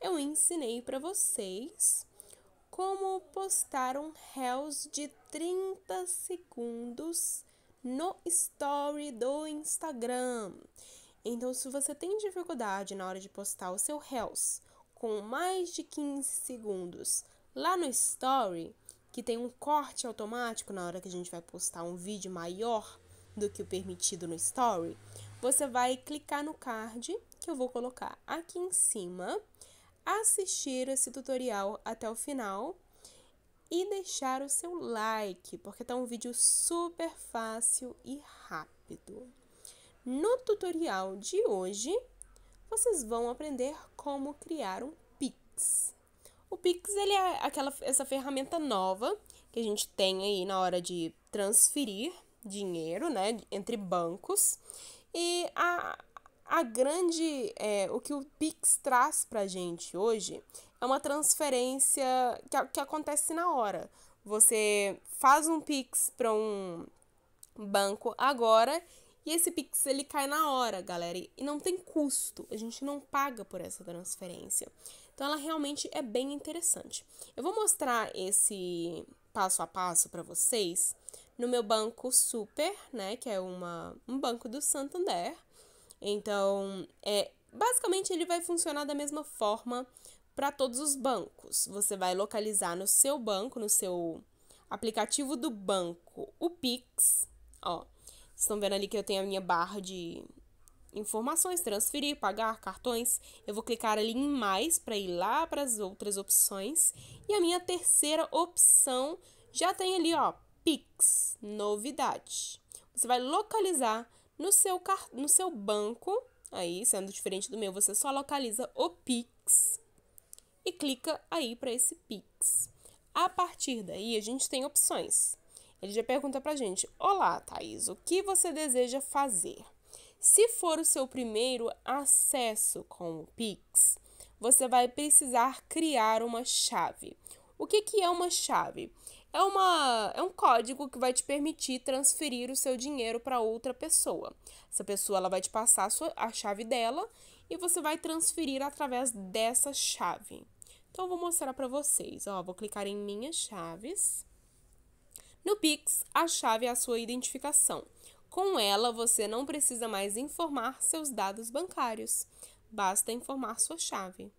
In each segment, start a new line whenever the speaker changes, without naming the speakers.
eu ensinei para vocês como postar um reels de 30 segundos no story do Instagram. Então, se você tem dificuldade na hora de postar o seu reels com mais de 15 segundos lá no story, que tem um corte automático na hora que a gente vai postar um vídeo maior do que o permitido no story, você vai clicar no card que eu vou colocar aqui em cima assistir esse tutorial até o final e deixar o seu like, porque tá um vídeo super fácil e rápido. No tutorial de hoje, vocês vão aprender como criar um Pix. O Pix ele é aquela, essa ferramenta nova que a gente tem aí na hora de transferir dinheiro né, entre bancos. E a, a grande é, o que o Pix traz para gente hoje é uma transferência que, que acontece na hora. Você faz um Pix para um banco agora e esse Pix ele cai na hora, galera, e não tem custo. A gente não paga por essa transferência. Então ela realmente é bem interessante. Eu vou mostrar esse passo a passo para vocês no meu banco Super, né, que é uma, um banco do Santander então, é, basicamente ele vai funcionar da mesma forma para todos os bancos. Você vai localizar no seu banco, no seu aplicativo do banco, o Pix. Ó, vocês estão vendo ali que eu tenho a minha barra de informações, transferir, pagar, cartões. Eu vou clicar ali em mais para ir lá para as outras opções. E a minha terceira opção já tem ali, ó, Pix, novidade. Você vai localizar no seu, car... no seu banco, aí sendo diferente do meu, você só localiza o Pix e clica aí para esse Pix. A partir daí, a gente tem opções. Ele já pergunta para a gente: Olá, Thaís, o que você deseja fazer? Se for o seu primeiro acesso com o Pix, você vai precisar criar uma chave. O que, que é uma chave? É, uma, é um código que vai te permitir transferir o seu dinheiro para outra pessoa. Essa pessoa ela vai te passar a, sua, a chave dela e você vai transferir através dessa chave. Então, vou mostrar para vocês. Ó, vou clicar em Minhas Chaves. No Pix, a chave é a sua identificação. Com ela, você não precisa mais informar seus dados bancários, basta informar sua chave.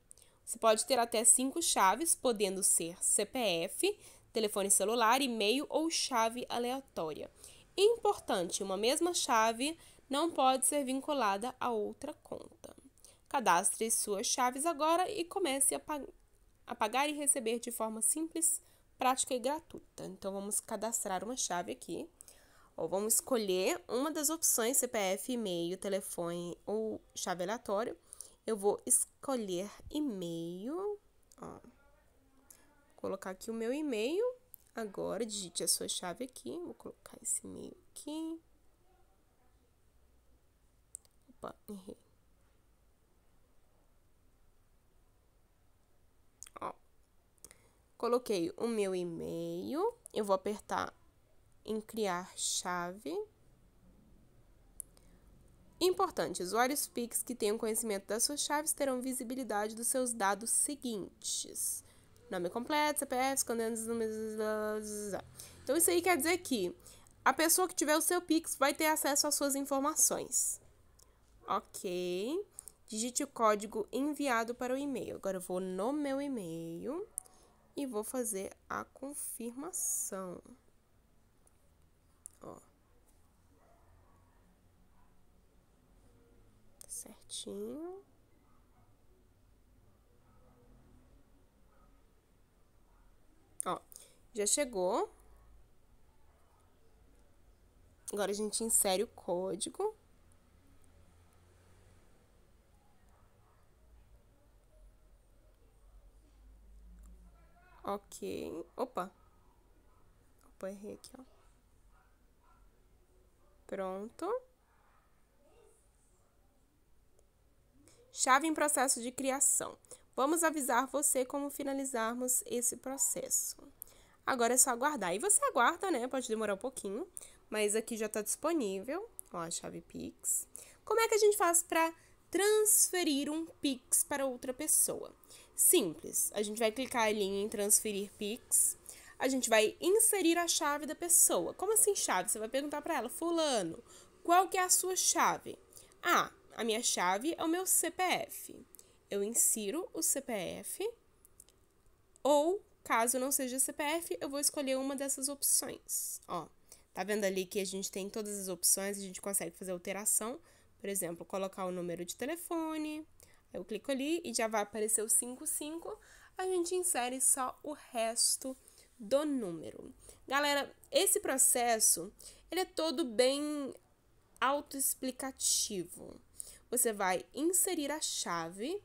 Você pode ter até cinco chaves, podendo ser CPF, telefone celular, e-mail ou chave aleatória. Importante, uma mesma chave não pode ser vinculada a outra conta. Cadastre suas chaves agora e comece a, pag a pagar e receber de forma simples, prática e gratuita. Então, vamos cadastrar uma chave aqui. Ou vamos escolher uma das opções, CPF, e-mail, telefone ou chave aleatório. Eu vou escolher e-mail. Ó colocar aqui o meu e-mail. Agora, digite a sua chave aqui. Vou colocar esse e-mail aqui. Opa, errei. Ó, coloquei o meu e-mail. Eu vou apertar em criar chave. Importante, usuários PIX que tenham conhecimento das suas chaves terão visibilidade dos seus dados seguintes nome completo, CPF, escondendo os números. Então isso aí quer dizer que a pessoa que tiver o seu Pix vai ter acesso às suas informações. Ok. Digite o código enviado para o e-mail. Agora eu vou no meu e-mail e vou fazer a confirmação. Ó. Certinho. Ó, já chegou. Agora a gente insere o código. Ok. Opa. Opa, errei aqui, ó. Pronto. Chave em processo de criação. Vamos avisar você como finalizarmos esse processo. Agora é só aguardar. E você aguarda, né? Pode demorar um pouquinho, mas aqui já está disponível. Ó, a chave Pix. Como é que a gente faz para transferir um Pix para outra pessoa? Simples. A gente vai clicar ali em transferir Pix. A gente vai inserir a chave da pessoa. Como assim chave? Você vai perguntar para ela, fulano, qual que é a sua chave? Ah, a minha chave é o meu CPF eu insiro o CPF, ou caso não seja CPF, eu vou escolher uma dessas opções. Ó, tá vendo ali que a gente tem todas as opções, a gente consegue fazer alteração, por exemplo, colocar o número de telefone. Eu clico ali e já vai aparecer o 55. A gente insere só o resto do número. Galera, esse processo, ele é todo bem autoexplicativo. Você vai inserir a chave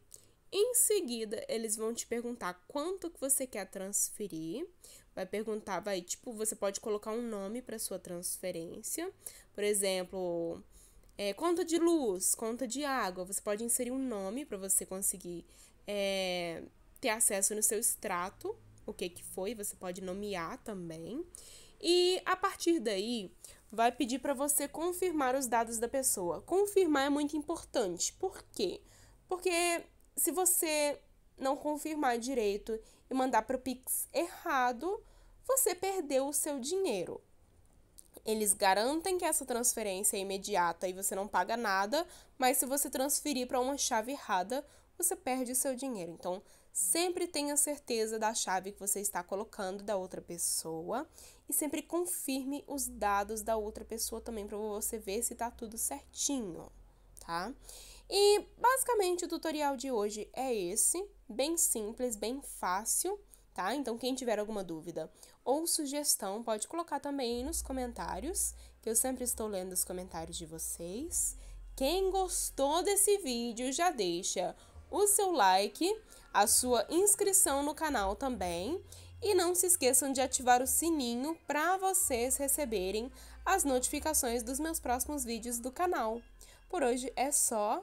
em seguida, eles vão te perguntar quanto que você quer transferir. Vai perguntar, vai, tipo, você pode colocar um nome para sua transferência. Por exemplo, é, conta de luz, conta de água. Você pode inserir um nome para você conseguir é, ter acesso no seu extrato, o que que foi. Você pode nomear também. E a partir daí, vai pedir para você confirmar os dados da pessoa. Confirmar é muito importante. Por quê? Porque se você não confirmar direito e mandar para o Pix errado, você perdeu o seu dinheiro. Eles garantem que essa transferência é imediata e você não paga nada, mas se você transferir para uma chave errada, você perde o seu dinheiro. Então, sempre tenha certeza da chave que você está colocando da outra pessoa e sempre confirme os dados da outra pessoa também para você ver se está tudo certinho, tá? E basicamente o tutorial de hoje é esse, bem simples, bem fácil, tá? Então quem tiver alguma dúvida ou sugestão pode colocar também nos comentários, que eu sempre estou lendo os comentários de vocês. Quem gostou desse vídeo já deixa o seu like, a sua inscrição no canal também e não se esqueçam de ativar o sininho para vocês receberem as notificações dos meus próximos vídeos do canal. Por hoje é só